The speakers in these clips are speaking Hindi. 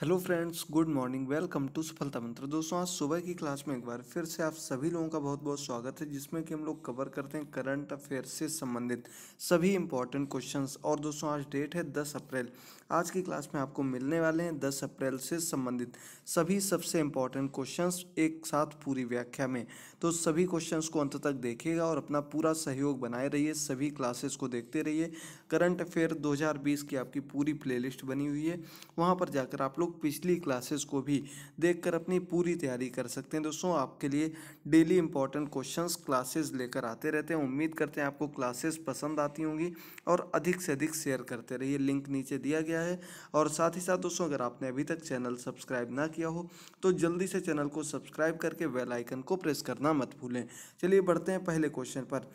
hello friends good morning welcome to Safalta Mantra दोस्तों आज सुबह की क्लास में एक बार फिर से आप सभी लोगों का बहुत बहुत स्वागत है जिसमें कि हम लोग कवर करते हैं करंट अफेयर से संबंधित सभी इंपॉर्टेंट क्वेश्चंस और दोस्तों आज डेट है 10 अप्रैल आज की क्लास में आपको मिलने वाले हैं दस अप्रैल से संबंधित सभी सबसे इम्पॉर्टेंट क्वेश्चंस एक साथ पूरी व्याख्या में तो सभी क्वेश्चंस को अंत तक देखिएगा और अपना पूरा सहयोग बनाए रहिए सभी क्लासेस को देखते रहिए करंट अफेयर 2020 की आपकी पूरी प्लेलिस्ट बनी हुई है वहाँ पर जाकर आप लोग पिछली क्लासेस को भी देख कर अपनी पूरी तैयारी कर सकते हैं दोस्तों आपके लिए डेली इंपॉर्टेंट क्वेश्चन क्लासेज लेकर आते रहते हैं उम्मीद करते हैं आपको क्लासेस पसंद आती होंगी और अधिक से अधिक शेयर करते रहिए लिंक नीचे दिया गया है और साथ ही साथ दोस्तों अगर आपने अभी तक चैनल सब्सक्राइब ना किया हो तो जल्दी से चैनल को सब्सक्राइब करके वेल आइकन को प्रेस करना मत भूलें चलिए बढ़ते हैं पहले क्वेश्चन पर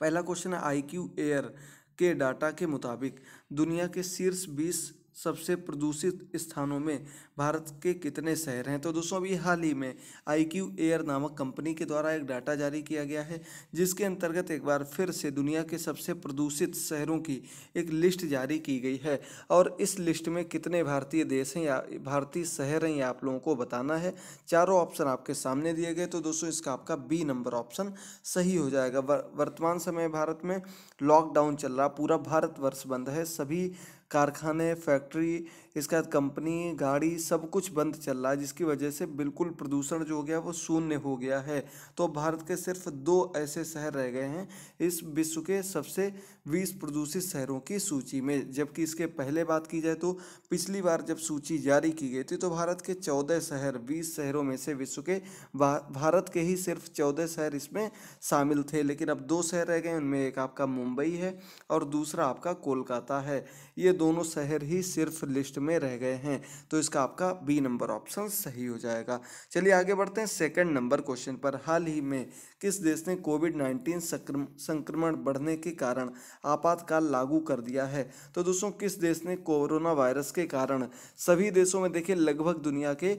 पहला क्वेश्चन है आई क्यू एयर के डाटा के मुताबिक दुनिया के शीर्ष बीस सबसे प्रदूषित स्थानों में भारत के कितने शहर हैं तो दोस्तों अभी हाल ही में आई क्यू एयर नामक कंपनी के द्वारा एक डाटा जारी किया गया है जिसके अंतर्गत एक बार फिर से दुनिया के सबसे प्रदूषित शहरों की एक लिस्ट जारी की गई है और इस लिस्ट में कितने भारतीय देश हैं या भारतीय शहर हैं या आप लोगों को बताना है चारों ऑप्शन आपके सामने दिए गए तो दोस्तों इसका आपका बी नंबर ऑप्शन सही हो जाएगा वर्तमान समय भारत में लॉकडाउन चल रहा पूरा भारत वर्ष बंद है सभी कारखाने फैक्ट्री इसके बाद कंपनी गाड़ी सब कुछ बंद चल रहा है जिसकी वजह से बिल्कुल प्रदूषण जो हो गया वो शून्य हो गया है तो भारत के सिर्फ दो ऐसे शहर रह गए हैं इस विश्व के सबसे बीस प्रदूषित शहरों की सूची में जबकि इसके पहले बात की जाए तो पिछली बार जब सूची जारी की गई थी तो भारत के चौदह शहर बीस शहरों में से विश्व के भारत के ही सिर्फ चौदह शहर इसमें शामिल थे लेकिन अब दो शहर रह गए उनमें एक आपका मुंबई है और दूसरा आपका कोलकाता है ये दोनों शहर ही सिर्फ लिस्ट में रह गए हैं तो इसका आपका बी नंबर ऑप्शन सही हो जाएगा चलिए आगे बढ़ते हैं सेकंड नंबर क्वेश्चन पर हाल ही में किस देश ने कोविड नाइन्टीन संक्रमण बढ़ने के कारण आपातकाल लागू कर दिया है तो दोस्तों किस देश ने कोरोना वायरस के कारण सभी देशों में देखिए लगभग दुनिया के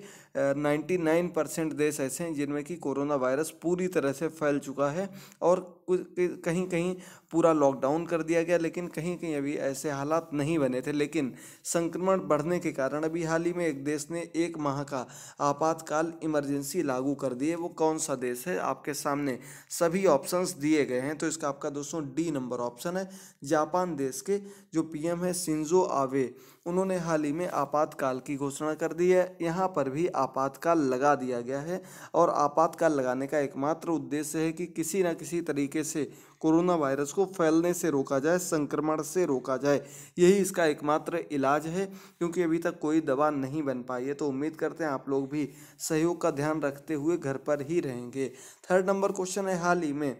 नाइन्टी नाइन परसेंट देश ऐसे हैं जिनमें कि कोरोना वायरस पूरी तरह से फैल चुका है और कहीं कहीं पूरा लॉकडाउन कर दिया गया लेकिन कहीं कहीं अभी ऐसे हालात नहीं बने थे लेकिन संक्रमण बढ़ने के कारण अभी हाल ही में एक देश ने एक माह का आपातकाल इमरजेंसी लागू कर दी है वो कौन सा देश है आपके सामने सभी ऑप्शंस दिए गए हैं तो इसका आपका दोस्तों डी नंबर ऑप्शन है जापान देश के जो पीएम है सिंजो आवे उन्होंने हाल ही में आपातकाल की घोषणा कर दी है यहाँ पर भी आपातकाल लगा दिया गया है और आपातकाल लगाने का एकमात्र उद्देश्य है कि किसी न किसी तरीके से कोरोना वायरस को फैलने से रोका जाए संक्रमण से रोका जाए यही इसका एकमात्र इलाज है क्योंकि अभी तक कोई दवा नहीं बन पाई है तो उम्मीद करते हैं आप लोग भी सहयोग का ध्यान रखते हुए घर पर ही रहेंगे थर्ड नंबर क्वेश्चन है हाल ही में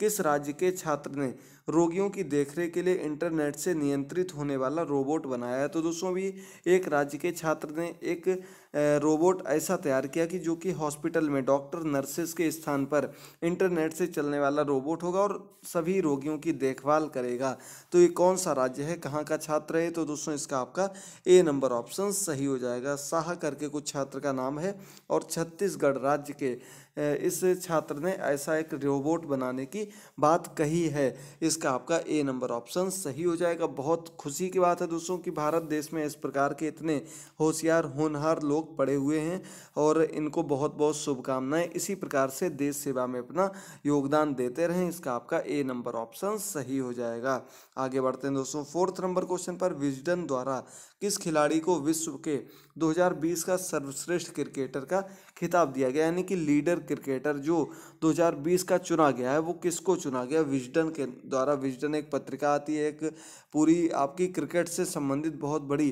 किस राज्य के छात्र ने रोगियों की देखरेख के लिए इंटरनेट से नियंत्रित होने वाला रोबोट बनाया है तो दोस्तों भी एक राज्य के छात्र ने एक रोबोट ऐसा तैयार किया कि जो कि हॉस्पिटल में डॉक्टर नर्सेस के स्थान पर इंटरनेट से चलने वाला रोबोट होगा और सभी रोगियों की देखभाल करेगा तो ये कौन सा राज्य है कहाँ का छात्र है तो दोस्तों इसका आपका ए नंबर ऑप्शन सही हो जाएगा शाह करके कुछ छात्र का नाम है और छत्तीसगढ़ राज्य के इस छात्र ने ऐसा एक रोबोट बनाने की बात कही है इस इसका आपका ए नंबर ऑप्शन सही हो जाएगा बहुत खुशी की बात है दोस्तों कि भारत देश में इस प्रकार के इतने होशियार होनहार लोग पड़े हुए हैं और इनको बहुत बहुत शुभकामनाएं इसी प्रकार से देश सेवा में अपना योगदान देते रहें इसका आपका ए नंबर ऑप्शन सही हो जाएगा आगे बढ़ते हैं दोस्तों फोर्थ नंबर क्वेश्चन पर विजडन द्वारा किस खिलाड़ी को विश्व के 2020 का सर्वश्रेष्ठ क्रिकेटर का खिताब दिया गया यानी कि लीडर क्रिकेटर जो 2020 का चुना गया है वो किसको चुना गया विजडन के द्वारा विजडन एक पत्रिका आती है एक पूरी आपकी क्रिकेट से संबंधित बहुत बड़ी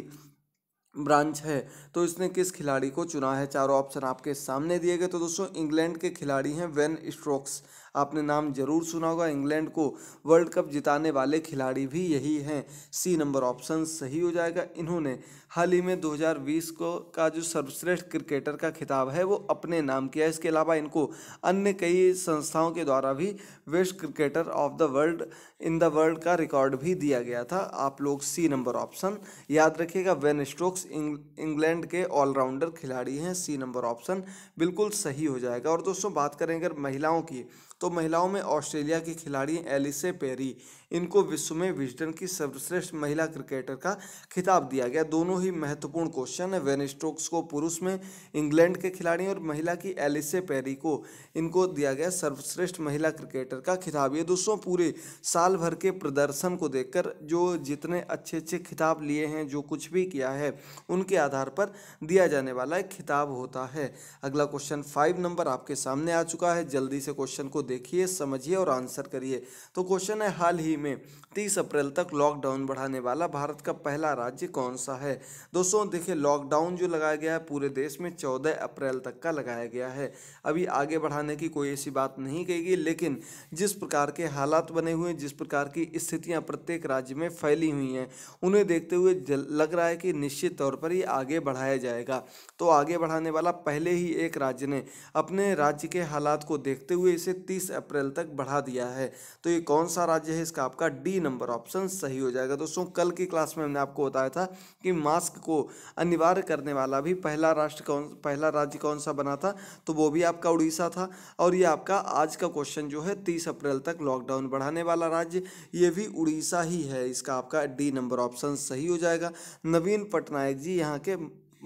ब्रांच है तो इसने किस खिलाड़ी को चुना है चारों ऑप्शन आपके सामने दिए गए तो दोस्तों इंग्लैंड के खिलाड़ी हैं वेन स्ट्रोक्स आपने नाम जरूर सुना होगा इंग्लैंड को वर्ल्ड कप जिताने वाले खिलाड़ी भी यही हैं सी नंबर ऑप्शन सही हो जाएगा इन्होंने हाल ही में 2020 को का जो सर्वश्रेष्ठ क्रिकेटर का खिताब है वो अपने नाम किया इसके अलावा इनको अन्य कई संस्थाओं के द्वारा भी best cricketer of the world in the world का रिकॉर्ड भी दिया गया था आप लोग सी नंबर ऑप्शन याद रखिएगा वेन स्टोक्स इंग्लैंड के ऑलराउंडर खिलाड़ी हैं सी नंबर ऑप्शन बिल्कुल सही हो जाएगा और दोस्तों बात करें अगर महिलाओं की तो तो महिलाओं में ऑस्ट्रेलिया की खिलाड़ी एलिसे पेरी इनको विश्व में विजडन की सर्वश्रेष्ठ महिला क्रिकेटर का खिताब दिया गया दोनों ही महत्वपूर्ण क्वेश्चन है वेन स्टोक्स को पुरुष में इंग्लैंड के खिलाड़ी और महिला की एलिसे पेरी को इनको दिया गया सर्वश्रेष्ठ महिला क्रिकेटर का खिताब ये दोस्तों पूरे साल भर के प्रदर्शन को देखकर जो जितने अच्छे अच्छे खिताब लिए हैं जो कुछ भी किया है उनके आधार पर दिया जाने वाला एक खिताब होता है अगला क्वेश्चन फाइव नंबर आपके सामने आ चुका है जल्दी से क्वेश्चन को देखिए समझिए और आंसर करिए तो क्वेश्चन है हाल ही में तीस अप्रैल तक लॉकडाउन बढ़ाने वाला भारत का पहला राज्य कौन सा है दोस्तों देखिए लॉकडाउन जो लगाया गया है पूरे देश में चौदह अप्रैल तक का लगाया गया है अभी आगे बढ़ाने की कोई ऐसी बात नहीं कहेगी लेकिन जिस प्रकार के हालात बने हुए जिस प्रकार की स्थितियाँ प्रत्येक राज्य में फैली हुई हैं उन्हें देखते हुए लग रहा है कि निश्चित तौर पर ही आगे बढ़ाया जाएगा तो आगे बढ़ाने वाला पहले ही एक राज्य ने अपने राज्य के हालात को देखते हुए इसे तीस अप्रैल तक बढ़ा दिया है तो ये कौन सा राज्य है इसका आपका डी नंबर ऑप्शन सही हो जाएगा दोस्तों कल की क्लास में हमने आपको बताया था कि मास्क को अनिवार्य करने वाला भी पहला राष्ट्र कौन पहला राज्य कौन सा बना था तो वो भी आपका उड़ीसा था और ये आपका आज का क्वेश्चन जो है तीस अप्रैल तक लॉकडाउन बढ़ाने वाला राज्य ये भी उड़ीसा ही है इसका आपका डी नंबर ऑप्शन सही हो जाएगा नवीन पटनायक जी यहाँ के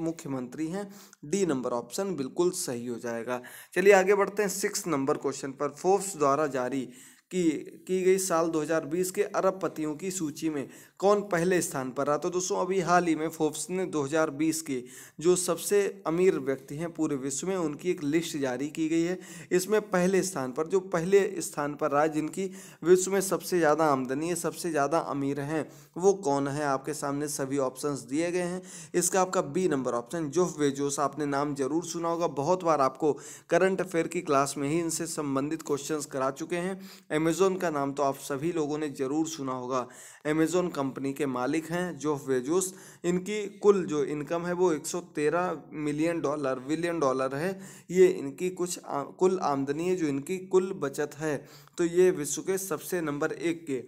मुख्यमंत्री हैं डी नंबर ऑप्शन बिल्कुल सही हो जाएगा चलिए आगे बढ़ते हैं सिक्स नंबर क्वेश्चन पर फोर्स द्वारा जारी की की गई साल 2020 के अरब पतियों की सूची में कौन पहले स्थान पर रहा तो दोस्तों अभी हाल ही में फोर्ब्स ने 2020 के जो सबसे अमीर व्यक्ति हैं पूरे विश्व में उनकी एक लिस्ट जारी की गई है इसमें पहले स्थान पर जो पहले स्थान पर रहा जिनकी विश्व में सबसे ज़्यादा आमदनी है सबसे ज़्यादा अमीर हैं वो कौन है आपके सामने सभी ऑप्शन दिए गए हैं इसका आपका B number option Jeff Bezos आपने नाम जरूर सुना होगा बहुत बार आपको करंट अफेयर की क्लास में ही इनसे संबंधित क्वेश्चन करा चुके हैं अमेजोन का नाम तो आप सभी लोगों ने जरूर सुना होगा अमेज़ोन कंपनी के मालिक हैं जोफ वेजूस इनकी कुल जो इनकम है वो 113 मिलियन डॉलर विलियन डॉलर है ये इनकी कुछ आ, कुल आमदनी है जो इनकी कुल बचत है तो ये विश्व के सबसे नंबर एक के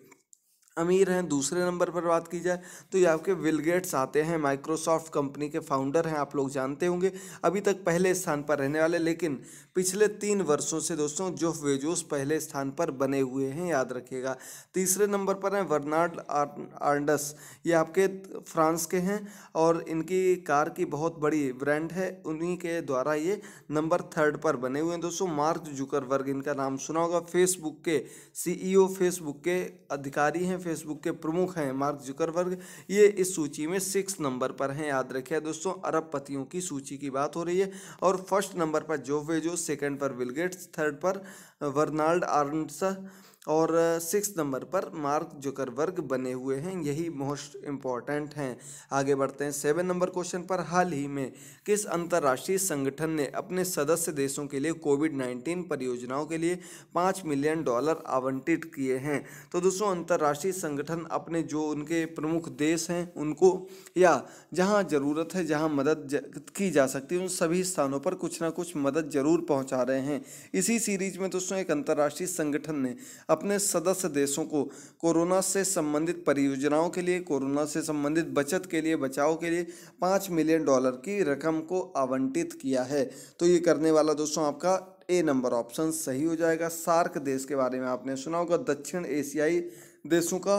अमीर हैं दूसरे नंबर पर बात की जाए तो ये आपके विलगेट्स आते हैं माइक्रोसॉफ्ट कंपनी के फाउंडर हैं आप लोग जानते होंगे अभी तक पहले स्थान पर रहने वाले लेकिन पिछले तीन वर्षों से दोस्तों जोफ वेजोस पहले स्थान पर बने हुए हैं याद रखिएगा तीसरे नंबर पर हैं वर्नार्ड आर्डस ये आपके फ्रांस के हैं और इनकी कार की बहुत बड़ी ब्रांड है उन्हीं के द्वारा ये नंबर थर्ड पर बने हुए हैं दोस्तों मार्क जुकरवर्ग इनका नाम सुना होगा फेसबुक के सी फेसबुक e के अधिकारी हैं फेसबुक के प्रमुख हैं मार्क जुकरबर्ग ये इस सूची में सिक्स नंबर पर हैं याद रखें दोस्तों अरबपतियों की सूची की बात हो रही है और फर्स्ट नंबर पर जोवेजो सेकंड पर विलगेट्स थर्ड पर वर्नाल्ड आर्नसा और सिक्स नंबर पर मार्क जुकरबर्ग बने हुए हैं यही मोस्ट इम्पॉर्टेंट हैं आगे बढ़ते हैं सेवन नंबर क्वेश्चन पर हाल ही में किस अंतर्राष्ट्रीय संगठन ने अपने सदस्य देशों के लिए कोविड नाइन्टीन परियोजनाओं के लिए पाँच मिलियन डॉलर आवंटित किए हैं तो दोस्तों अंतर्राष्ट्रीय संगठन अपने जो उनके प्रमुख देश हैं उनको या जहाँ ज़रूरत है जहाँ मदद की जा सकती है उन सभी स्थानों पर कुछ ना कुछ मदद जरूर पहुँचा रहे हैं इसी सीरीज में दोस्तों एक अंतर्राष्ट्रीय संगठन ने अपने सदस्य देशों को कोरोना से संबंधित परियोजनाओं के लिए कोरोना से संबंधित बचत के लिए बचाव के लिए पाँच मिलियन डॉलर की रकम को आवंटित किया है तो ये करने वाला दोस्तों आपका ए नंबर ऑप्शन सही हो जाएगा सार्क देश के बारे में आपने सुना होगा दक्षिण एशियाई देशों का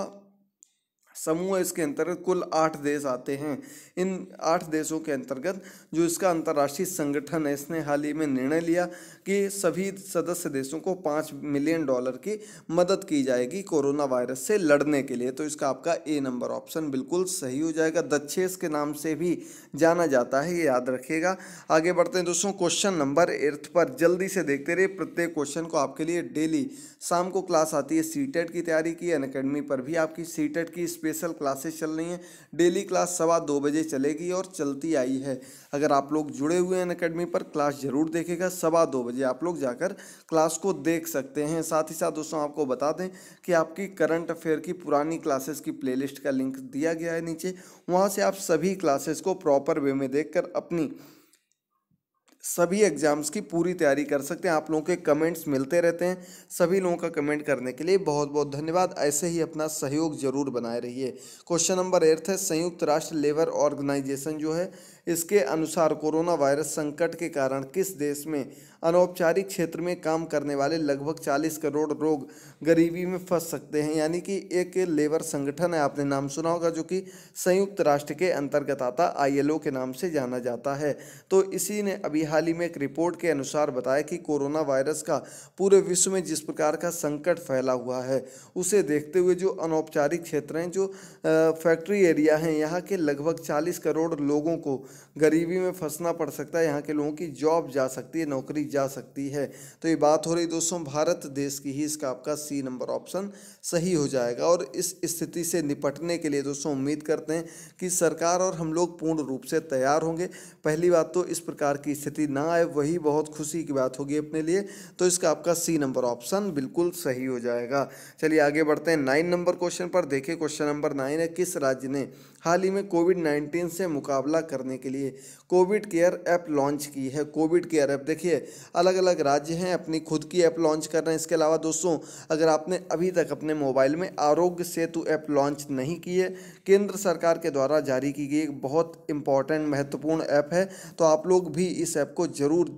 समूह इसके अंतर्गत कुल आठ देश आते हैं इन आठ देशों के अंतर्गत जो इसका अंतर्राष्ट्रीय संगठन है इसने हाल ही में निर्णय लिया कि सभी सदस्य देशों को पाँच मिलियन डॉलर की मदद की जाएगी कोरोना वायरस से लड़ने के लिए तो इसका आपका ए नंबर ऑप्शन बिल्कुल सही हो जाएगा दक्षेस के नाम से भी जाना जाता है ये याद रखिएगा आगे बढ़ते हैं दोस्तों क्वेश्चन नंबर एर्थ पर जल्दी से देखते रहिए प्रत्येक क्वेश्चन को आपके लिए डेली शाम को क्लास आती है सी की तैयारी की अन पर भी आपकी सी की स्पेशल क्लासेस चल रही हैं डेली क्लास सवा दो बजे चलेगी और चलती आई है अगर आप लोग जुड़े हुए हैं अकेडमी पर क्लास ज़रूर देखेगा सवा दो बजे आप लोग जाकर क्लास को देख सकते हैं साथ ही साथ दोस्तों आपको बता दें कि आपकी करंट अफेयर की पुरानी क्लासेस की प्ले का लिंक दिया गया है नीचे वहाँ से आप सभी क्लासेस को प्रॉपर वे में देख अपनी सभी एग्ज़ाम्स की पूरी तैयारी कर सकते हैं आप लोगों के कमेंट्स मिलते रहते हैं सभी लोगों का कमेंट करने के लिए बहुत बहुत धन्यवाद ऐसे ही अपना सहयोग जरूर बनाए रहिए क्वेश्चन नंबर एट है संयुक्त राष्ट्र लेबर ऑर्गेनाइजेशन जो है इसके अनुसार कोरोना वायरस संकट के कारण किस देश में अनौपचारिक क्षेत्र में काम करने वाले लगभग 40 करोड़ लोग गरीबी में फंस सकते हैं यानी कि एक लेबर संगठन है आपने नाम सुना होगा जो कि संयुक्त राष्ट्र के अंतर्गत आता आईएलओ के नाम से जाना जाता है तो इसी ने अभी हाल ही में एक रिपोर्ट के अनुसार बताया कि कोरोना वायरस का पूरे विश्व में जिस प्रकार का संकट फैला हुआ है उसे देखते हुए जो अनौपचारिक क्षेत्र हैं जो फैक्ट्री एरिया हैं यहाँ के लगभग चालीस करोड़ लोगों को गरीबी में फंसना पड़ सकता है यहाँ के लोगों की जॉब जा सकती है नौकरी जा सकती है तो ये बात हो रही दोस्तों भारत देश की ही इसका आपका सी नंबर ऑप्शन सही हो जाएगा और इस स्थिति से निपटने के लिए दोस्तों उम्मीद करते हैं कि सरकार और हम लोग पूर्ण रूप से तैयार होंगे पहली बात तो इस प्रकार की स्थिति ना आए वही बहुत खुशी की बात होगी अपने लिए तो इसका आपका सी नंबर ऑप्शन बिल्कुल सही हो जाएगा चलिए आगे बढ़ते हैं नाइन नंबर क्वेश्चन पर देखिए क्वेश्चन नंबर नाइन है किस राज्य ने हाल ही में कोविड नाइन्टीन से मुकाबला करने के लिए कोविड केयर ऐप लॉन्च की है कोविड केयर ऐप देखिए अलग अलग राज्य हैं अपनी खुद की ऐप लॉन्च कर रहे हैं इसके अलावा दोस्तों अगर आपने अभी तक अपने मोबाइल में आरोग्य सेतु ऐप लॉन्च नहीं की है केंद्र सरकार के द्वारा जारी की गई एक बहुत इंपॉर्टेंट महत्वपूर्ण ऐप है तो आप लोग भी इस ऐप को ज़रूर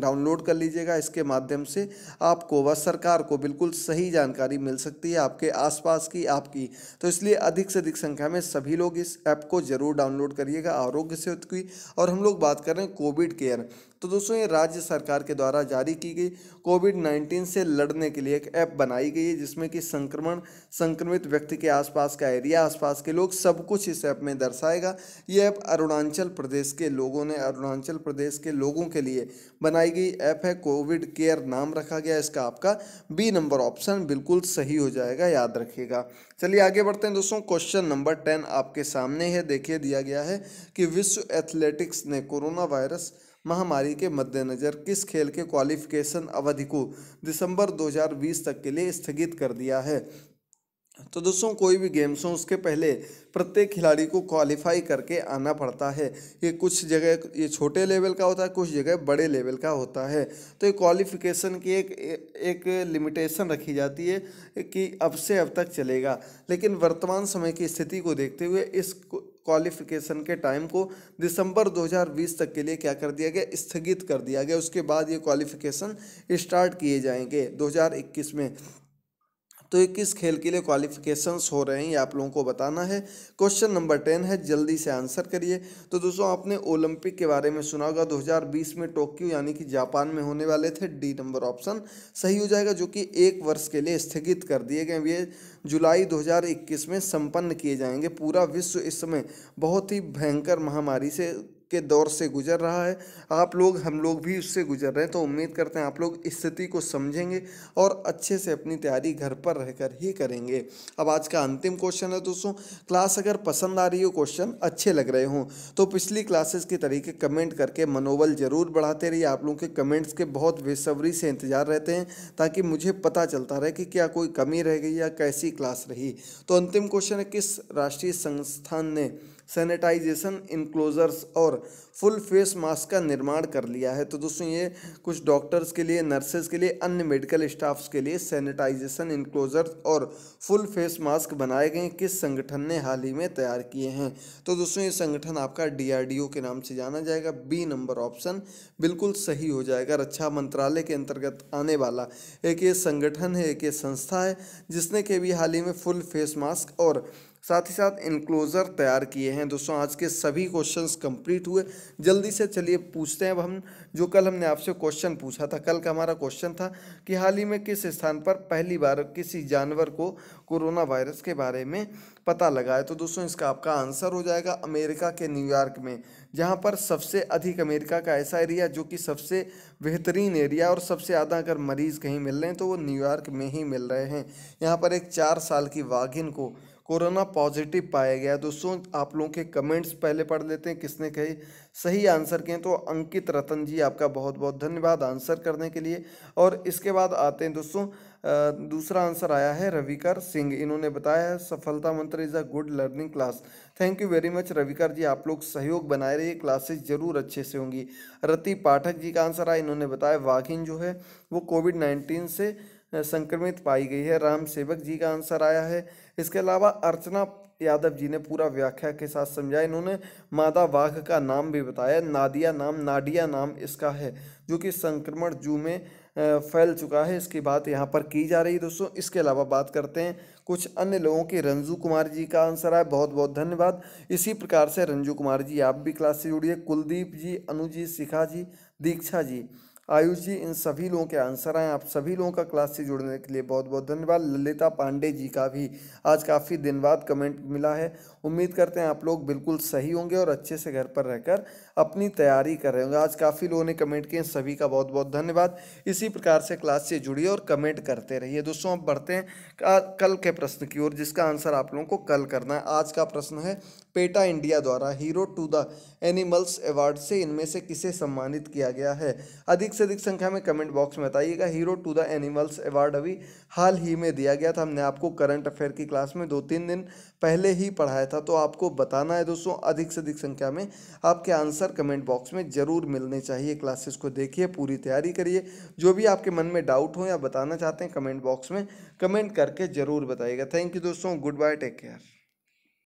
डाउनलोड कर लीजिएगा इसके माध्यम से आपको व सरकार को बिल्कुल सही जानकारी मिल सकती है आपके आसपास की आपकी तो इसलिए अधिक से अधिक संख्या में सभी लोग इस ऐप को ज़रूर डाउनलोड करिएगा आरोग्य सेतु की और और हम लोग बात कर रहे हैं कोविड केयर तो दोस्तों ये राज्य सरकार के द्वारा जारी की गई कोविड नाइन्टीन से लड़ने के लिए एक ऐप बनाई गई है जिसमें कि संक्रमण संक्रमित व्यक्ति के आसपास का एरिया आसपास के लोग सब कुछ इस ऐप में दर्शाएगा ये ऐप अरुणाचल प्रदेश के लोगों ने अरुणाचल प्रदेश के लोगों के लिए बनाई गई ऐप है कोविड केयर नाम रखा गया इसका आपका बी नंबर ऑप्शन बिल्कुल सही हो जाएगा याद रखिएगा चलिए आगे बढ़ते हैं दोस्तों क्वेश्चन नंबर टेन आपके सामने है देखिए दिया गया है कि विश्व एथलेटिक्स ने कोरोना वायरस महामारी के मद्देनज़र किस खेल के क्वालिफिकेशन अवधि को दिसंबर 2020 तक के लिए स्थगित कर दिया है तो दोस्तों कोई भी गेम्स हो उसके पहले प्रत्येक खिलाड़ी को क्वालिफाई करके आना पड़ता है ये कुछ जगह ये छोटे लेवल का होता है कुछ जगह बड़े लेवल का होता है तो ये क्वालिफिकेशन की एक एक लिमिटेशन रखी जाती है कि अब से अब तक चलेगा लेकिन वर्तमान समय की स्थिति को देखते हुए इस क्वालिफिकेशन के टाइम को दिसंबर 2020 तक के लिए क्या कर दिया गया स्थगित कर दिया गया उसके बाद ये क्वालिफिकेशन स्टार्ट किए जाएंगे 2021 में तो ये किस खेल के लिए क्वालिफिकेशंस हो रहे हैं ये आप लोगों को बताना है क्वेश्चन नंबर टेन है जल्दी से आंसर करिए तो दोस्तों आपने ओलंपिक के बारे में सुना होगा 2020 में टोक्यो यानी कि जापान में होने वाले थे डी नंबर ऑप्शन सही हो जाएगा जो कि एक वर्ष के लिए स्थगित कर दिए गए ये जुलाई 2021 में संपन्न किए जाएंगे पूरा विश्व इस समय बहुत ही भयंकर महामारी से के दौर से गुजर रहा है आप लोग हम लोग भी उससे गुजर रहे हैं तो उम्मीद करते हैं आप लोग स्थिति को समझेंगे और अच्छे से अपनी तैयारी घर पर रहकर ही करेंगे अब आज का अंतिम क्वेश्चन है दोस्तों क्लास अगर पसंद आ रही हो क्वेश्चन अच्छे लग रहे हों तो पिछली क्लासेस के तरीके कमेंट करके मनोबल ज़रूर बढ़ाते रहिए आप लोगों के कमेंट्स के बहुत बेसब्री से इंतज़ार रहते हैं ताकि मुझे पता चलता रहे कि क्या कोई कमी रह गई या कैसी क्लास रही तो अंतिम क्वेश्चन है किस राष्ट्रीय संस्थान ने सैनिटाइजेशन इनक्लोज़र्स और फुल फेस मास्क का निर्माण कर लिया है तो दोस्तों ये कुछ डॉक्टर्स के लिए नर्सेज के लिए अन्य मेडिकल स्टाफ्स के लिए सैनिटाइजेशन इनक्लोज़र्स और फुल फेस मास्क बनाए गए किस संगठन ने हाल ही में तैयार किए हैं तो दोस्तों ये संगठन आपका डी के नाम से जाना जाएगा बी नंबर ऑप्शन बिल्कुल सही हो जाएगा रक्षा अच्छा मंत्रालय के अंतर्गत आने वाला एक ये संगठन है एक ये संस्था है जिसने के भी हाल ही में फुल फेस मास्क और साथ ही साथ इनक्लोज़र तैयार किए हैं दोस्तों आज के सभी क्वेश्चंस कंप्लीट हुए जल्दी से चलिए पूछते हैं अब हम जो कल हमने आपसे क्वेश्चन पूछा था कल का हमारा क्वेश्चन था कि हाल ही में किस स्थान पर पहली बार किसी जानवर को कोरोना वायरस के बारे में पता लगा है तो दोस्तों इसका आपका आंसर हो जाएगा अमेरिका के न्यूयॉर्क में जहाँ पर सबसे अधिक अमेरिका का ऐसा एरिया जो कि सबसे बेहतरीन एरिया और सबसे ज़्यादा अगर मरीज़ कहीं मिल रहे हैं तो वो न्यूयॉर्क में ही मिल रहे हैं यहाँ पर एक चार साल की वाघिन को कोरोना पॉजिटिव पाया गया दोस्तों आप लोगों के कमेंट्स पहले पढ़ लेते हैं किसने कही सही आंसर किए तो अंकित रतन जी आपका बहुत बहुत धन्यवाद आंसर करने के लिए और इसके बाद आते हैं दोस्तों दूसरा आंसर आया है रविकर सिंह इन्होंने बताया है Safalta Mantra is a good learning class thank you very much Ravikar ji आप लोग सहयोग बनाए रहिए क्लासेस ज़रूर अच्छे से होंगी रति पाठक जी का आंसर आया इन्होंने बताया वाघिन जो है वो कोविड नाइन्टीन से संक्रमित पाई गई है राम सेवक जी का आंसर आया है इसके अलावा अर्चना यादव जी ने पूरा व्याख्या के साथ समझाया इन्होंने मादा वाघ का नाम भी बताया नादिया नाम नाडिया नाम इसका है जो कि संक्रमण जू में फैल चुका है इसकी बात यहाँ पर की जा रही है दोस्तों इसके अलावा बात करते हैं कुछ अन्य लोगों की रंजू कुमार जी का आंसर आए बहुत बहुत धन्यवाद इसी प्रकार से रंजू कुमार जी आप भी क्लास से जुड़िए कुलदीप जी अनुजी शिखा जी दीक्षा जी आयुष जी इन सभी लोगों के आंसर आए आप सभी लोगों का क्लास से जुड़ने के लिए बहुत बहुत धन्यवाद ललिता पांडे जी का भी आज काफ़ी दिन बाद कमेंट मिला है उम्मीद करते हैं आप लोग बिल्कुल सही होंगे और अच्छे से घर पर रहकर अपनी तैयारी कर रहे होंगे आज काफ़ी लोगों ने कमेंट किए सभी का बहुत बहुत धन्यवाद इसी प्रकार से क्लास से जुड़िए और कमेंट करते रहिए दोस्तों अब बढ़ते हैं कल के प्रश्न की ओर जिसका आंसर आप लोगों को कल करना है आज का प्रश्न है पेटा इंडिया द्वारा hero to the animals award से इनमें से किसे सम्मानित किया गया है अधिक से अधिक संख्या में कमेंट बॉक्स में बताइएगा hero to the animals award अभी हाल ही में दिया गया था हमने आपको करंट अफेयर की क्लास में दो तीन दिन पहले ही पढ़ाया था तो आपको बताना है दोस्तों अधिक से अधिक संख्या में आपके आंसर कमेंट बॉक्स में ज़रूर मिलने चाहिए क्लासेस को देखिए पूरी तैयारी करिए जो भी आपके मन में डाउट हो या बताना चाहते हैं कमेंट बॉक्स में कमेंट करके ज़रूर बताइएगा थैंक यू दोस्तों गुड बाय टेक केयर